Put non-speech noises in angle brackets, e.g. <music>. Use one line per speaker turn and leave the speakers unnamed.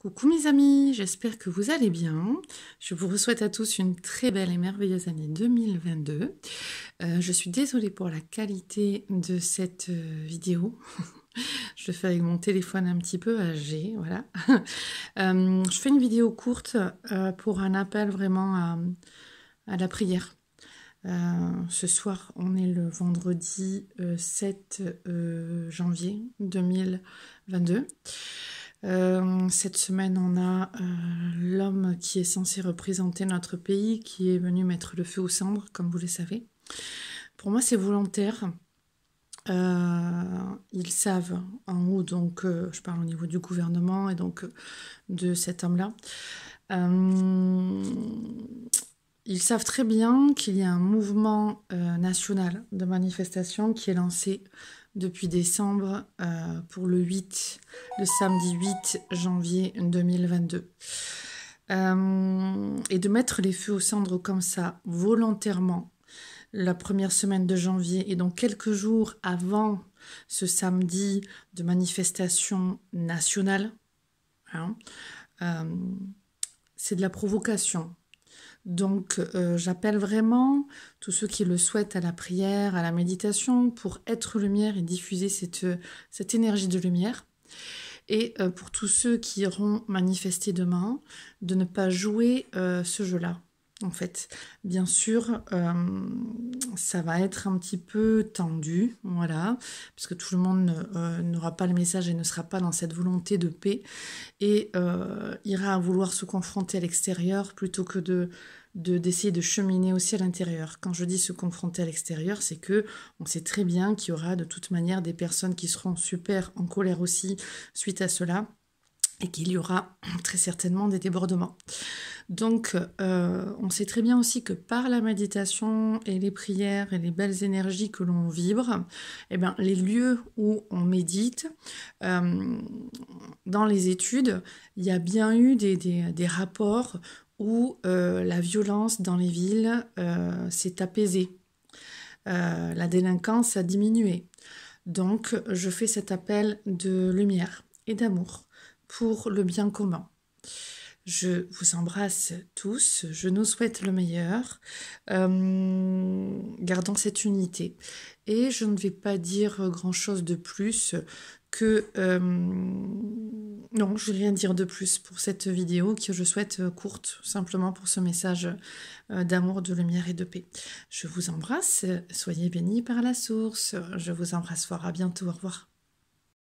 Coucou mes amis, j'espère que vous allez bien. Je vous souhaite à tous une très belle et merveilleuse année 2022. Euh, je suis désolée pour la qualité de cette euh, vidéo. <laughs> je le fais avec mon téléphone un petit peu âgé, voilà. <laughs> Euh, je fais une vidéo courte pour un appel vraiment à, à la prière. ce soir, on est le vendredi 7 janvier 2022. Euh, cette semaine, on a euh, l'homme qui est censé représenter notre pays, qui est venu mettre le feu aux cendres, comme vous le savez. Pour moi, c'est volontaire. Euh, ils savent en haut, donc je parle au niveau du gouvernement et donc de cet homme-là. ils savent très bien qu'il y a un mouvement national de manifestation qui est lancé depuis décembre euh, pour le 8, le samedi 8 janvier 2022. Euh, et de mettre les feux aux cendres comme ça, volontairement, la première semaine de janvier et donc quelques jours avant ce samedi de manifestation nationale, hein, euh, c'est de la provocation, donc euh, j'appelle vraiment tous ceux qui le souhaitent à la prière, à la méditation, pour être lumière et diffuser cette, euh, énergie de lumière. Et euh, pour tous ceux qui iront manifester demain, de ne pas jouer ce jeu-là en fait. Bien sûr, euh, ça va être un petit peu tendu, voilà, parce que tout le monde euh, n'aura pas le message et ne sera pas dans cette volonté de paix et euh, ira à vouloir se confronter à l'extérieur plutôt que de d'essayer de, cheminer aussi à l'intérieur. Quand je dis se confronter à l'extérieur, c'est que on sait très bien qu'il y aura de toute manière des personnes qui seront super en colère aussi suite à cela et qu'il y aura <clears throat> très certainement des débordements. Donc, euh, on sait très bien aussi que par la méditation et les prières et les belles énergies que l'on vibre, eh bien, les lieux où on médite, euh, dans les études, il y a bien eu des, rapports où euh, la violence dans les villes s'est apaisée, la délinquance a diminué. Donc, je fais cet appel de lumière et d'amour pour le bien commun. Je vous embrasse tous, je nous souhaite le meilleur, euh, gardons cette unité. Et je ne vais pas dire grand-chose de plus que... Euh, non, je ne vais rien dire de plus pour cette vidéo que je souhaite courte, simplement pour ce message euh, d'amour, de lumière et de paix. Je vous embrasse, soyez bénis par la source, je vous embrasse fort, à bientôt, au revoir.